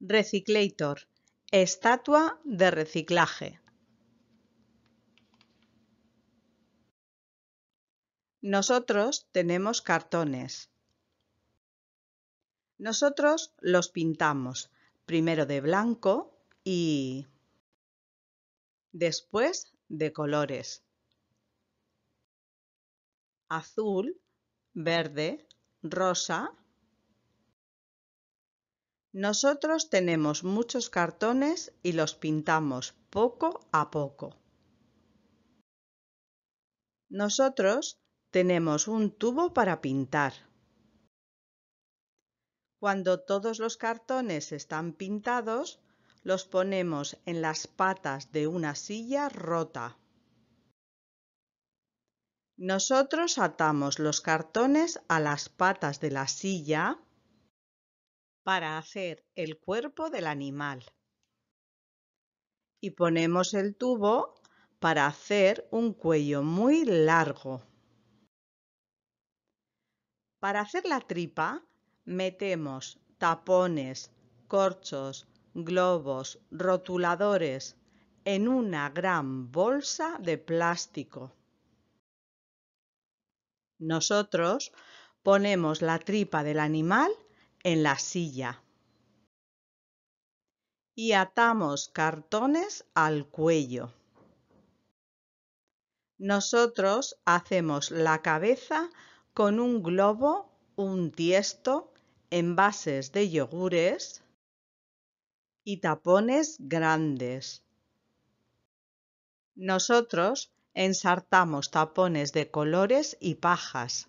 Reciclator. Estatua de reciclaje. Nosotros tenemos cartones. Nosotros los pintamos primero de blanco y después de colores. Azul, verde, rosa nosotros tenemos muchos cartones y los pintamos poco a poco. Nosotros tenemos un tubo para pintar. Cuando todos los cartones están pintados, los ponemos en las patas de una silla rota. Nosotros atamos los cartones a las patas de la silla para hacer el cuerpo del animal. Y ponemos el tubo para hacer un cuello muy largo. Para hacer la tripa metemos tapones, corchos, globos, rotuladores en una gran bolsa de plástico. Nosotros ponemos la tripa del animal en la silla. Y atamos cartones al cuello. Nosotros hacemos la cabeza con un globo, un tiesto, envases de yogures y tapones grandes. Nosotros ensartamos tapones de colores y pajas.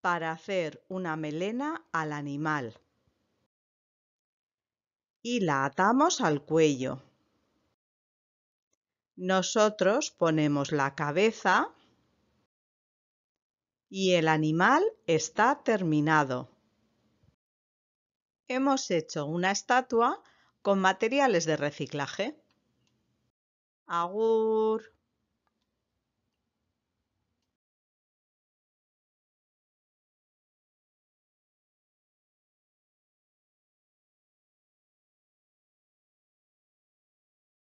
para hacer una melena al animal y la atamos al cuello. Nosotros ponemos la cabeza y el animal está terminado. Hemos hecho una estatua con materiales de reciclaje. Agur.